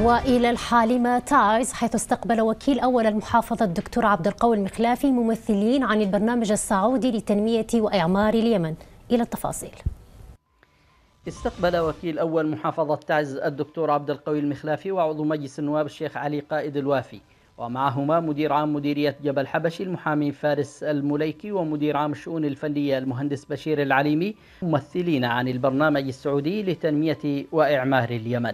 والى الحالمه تعز حيث استقبل وكيل اول المحافظه الدكتور عبد القوي المخلافي ممثلين عن البرنامج السعودي لتنميه واعمار اليمن الى التفاصيل استقبل وكيل أول محافظة تعز الدكتور عبد القوي المخلافي وعضو مجلس النواب الشيخ علي قائد الوافي ومعهما مدير عام مديرية جبل حبشي المحامي فارس المليكي ومدير عام الشؤون الفنية المهندس بشير العليمي ممثلين عن البرنامج السعودي لتنمية وإعمار اليمن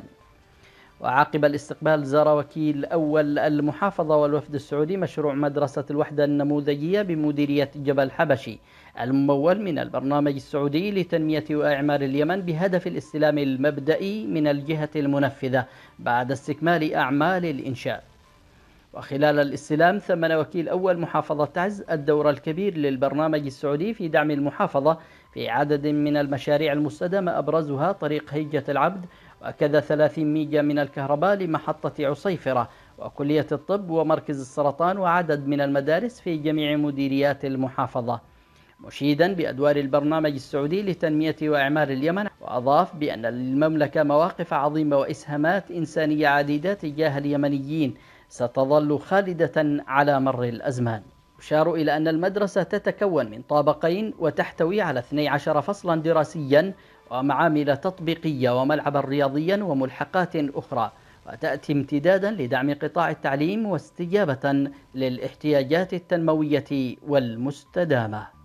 وعقب الاستقبال زار وكيل أول المحافظة والوفد السعودي مشروع مدرسة الوحدة النموذجية بمديرية جبل حبشي الممول من البرنامج السعودي لتنمية وإعمار اليمن بهدف الاستلام المبدئي من الجهة المنفذة بعد استكمال أعمال الإنشاء وخلال الاستلام ثمن وكيل أول محافظة تعز الدور الكبير للبرنامج السعودي في دعم المحافظة في عدد من المشاريع المستدامة أبرزها طريق هيجة العبد وأكد 30 ميجا من الكهرباء لمحطة عصيفرة وكلية الطب ومركز السرطان وعدد من المدارس في جميع مديريات المحافظة مشيدا بأدوار البرنامج السعودي لتنمية وإعمار اليمن وأضاف بأن للمملكة مواقف عظيمة وإسهامات إنسانية عديدة تجاه اليمنيين ستظل خالدة على مر الأزمان يشار إلى أن المدرسة تتكون من طابقين وتحتوي على 12 فصلا دراسيا ومعامل تطبيقية وملعبا رياضيا وملحقات أخرى وتأتي امتدادا لدعم قطاع التعليم واستجابة للاحتياجات التنموية والمستدامة